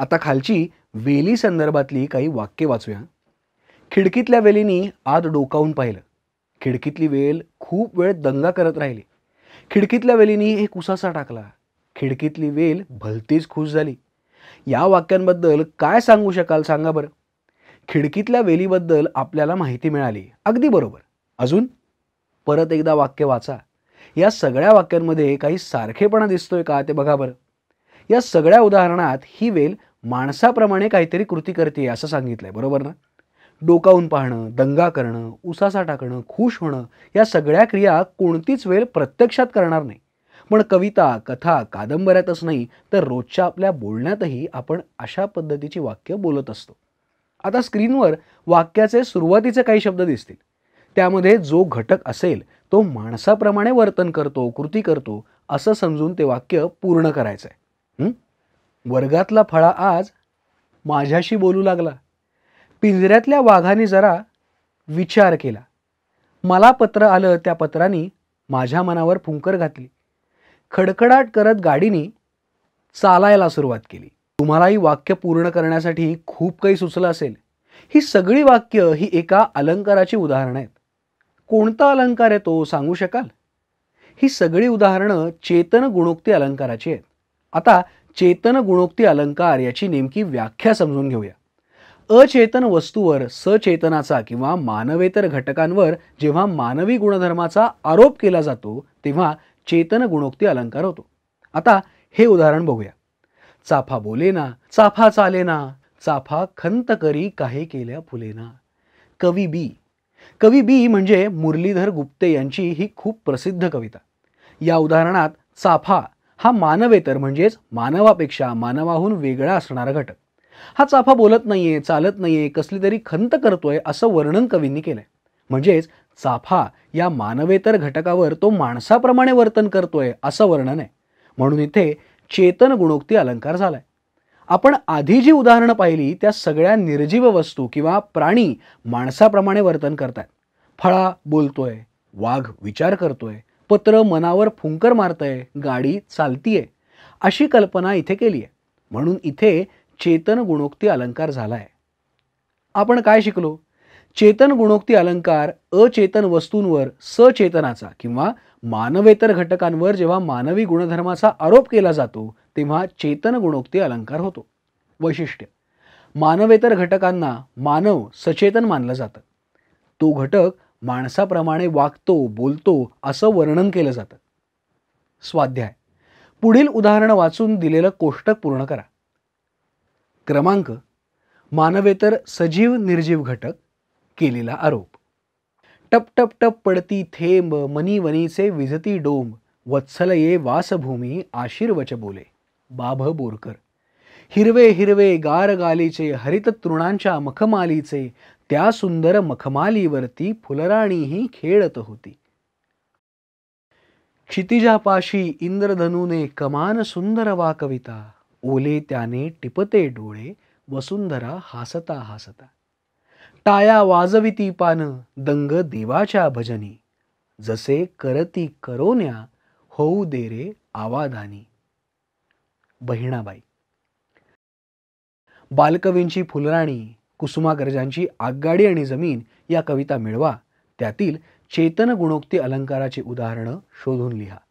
आता खालची वेली संदर्भातली काही वाक्य वाचूया खिडकीतल्या वेलीनी आत डोकावून पाहिलं खिडकीतली वेल खूप वेळ दंगा करत राहिली खिडकीतल्या वेलीनी एक उसासा टाकला खिडकीतली वेल भलतीच खुश झाली या वाक्यांबद्दल काय सांगू शकाल सांगा बरं खिडकीतल्या वेलीबद्दल आपल्याला माहिती मिळाली अगदी बरोबर अजून परत एकदा वाक्य वाचा या सगळ्या वाक्यांमध्ये काही सारखेपणा दिसतोय का ते बघा बरं या सगळ्या उदाहरणात ही वेल माणसाप्रमाणे काहीतरी कृती करते असं सांगितलं आहे बरोबर ना डोकावून पाहणं दंगा करणं उसासा टाकणं खुश होणं या सगळ्या क्रिया कोणतीच वेळ प्रत्यक्षात करणार नाही पण कविता कथा कादंबऱ्यातच नाही तर रोजच्या आपल्या बोलण्यातही आपण अशा पद्धतीची वाक्य बोलत असतो आता स्क्रीनवर वाक्याचे सुरुवातीचे काही शब्द दिसतील त्यामध्ये जो घटक असेल तो माणसाप्रमाणे वर्तन करतो कृती करतो असं समजून ते वाक्य पूर्ण करायचं आहे वर्गातला फळा आज माझ्याशी बोलू लागला पिंजऱ्यातल्या वाघाने जरा विचार केला मला पत्र आलं त्या पत्राने माझ्या मनावर फुंकर घातली खडखडाट करत गाडीने चालायला सुरुवात केली तुम्हालाही वाक्य पूर्ण करण्यासाठी खूप काही सुचलं असेल ही सगळी वाक्य ही एका अलंकाराची उदाहरणं आहेत कोणता अलंकार आहे तो सांगू शकाल ही सगळी उदाहरणं चेतन गुणोक्ती अलंकाराची आहेत आता चेतन गुणोक्ती अलंकार याची नेमकी व्याख्या समजून घेऊया अचेतन वस्तूवर सचेतनाचा किंवा मानवेतर घटकांवर जेव्हा मानवी गुणधर्माचा आरोप केला जातो तेव्हा चेतन गुणोक्ती अलंकार होतो आता हे उदाहरण बघूया चाफा बोलेना चाफा चालेना चाफा खंत करी काही केल्या फुलेना कवी बी कवी बी म्हणजे मुरलीधर गुप्ते यांची ही खूप प्रसिद्ध कविता या उदाहरणात चाफा हा मानवेतर म्हणजेच मानवापेक्षा मानवाहून वेगळा असणारा घटक हा चाफा बोलत नाहीये चालत नाहीये कसली तरी खंत करतोय असं वर्णन कवींनी केलंय म्हणजेच चाफा या मानवेतर घटकावर तो माणसाप्रमाणे वर्तन करतोय असं वर्णन आहे म्हणून इथे चेतन गुणोक्ती अलंकार झालाय आपण आधी जी उदाहरणं पाहिली त्या सगळ्या निर्जीव वस्तू किंवा प्राणी माणसाप्रमाणे वर्तन करतात फळा बोलतोय वाघ विचार करतोय पत्र मनावर फुंकर मारतंय गाडी चालतीये अशी कल्पना इथे केली आहे म्हणून इथे चेतन गुणोक्ती अलंकार झाला आहे आपण काय शिकलो चेतन गुणोक्ती अलंकार अचेतन वस्तूंवर सचेतनाचा किंवा मानवेतर घटकांवर जेव्हा मानवी गुणधर्माचा आरोप केला जातो तेव्हा चेतन गुणोक्ती अलंकार होतो वैशिष्ट्य मानवेतर घटकांना मानव सचेतन मानलं जातं तो घटक माणसाप्रमाणे वागतो बोलतो असं वर्णन केलं जातं स्वाध्याय पुढील उदाहरण वाचून दिलेलं कोष्टक पूर्ण करा क्रमांक मानवेतर सजीव निर्जीव घटक केलेला आरोप टप टप टप पडती थेंब मनी वनीचे विजती डोंब वत्सलये वासभूमी आशीर्वच बोले बाभ बोरकर हिरवे हिरवे गार गालीचे हरित तृणांच्या मखमालीचे त्या सुंदर मखमालीवरती फुलराणीही खेळत होती क्षितिजापाशी इंद्रधनुने कमान सुंदर वा कविता ओले त्याने टिपते डोळे वसुंधरा हासता हासता टाया वाजविती पान दंग देवाच्या भजनी जसे करती करोन्या होऊ दे रे बहिणाबाई बालकवींची फुलराणी कुसुमाग्रजांची आगगाडी आणि जमीन या कविता मिळवा त्यातील चेतन गुणोक्ती अलंकाराची उदाहरणं शोधून लिहा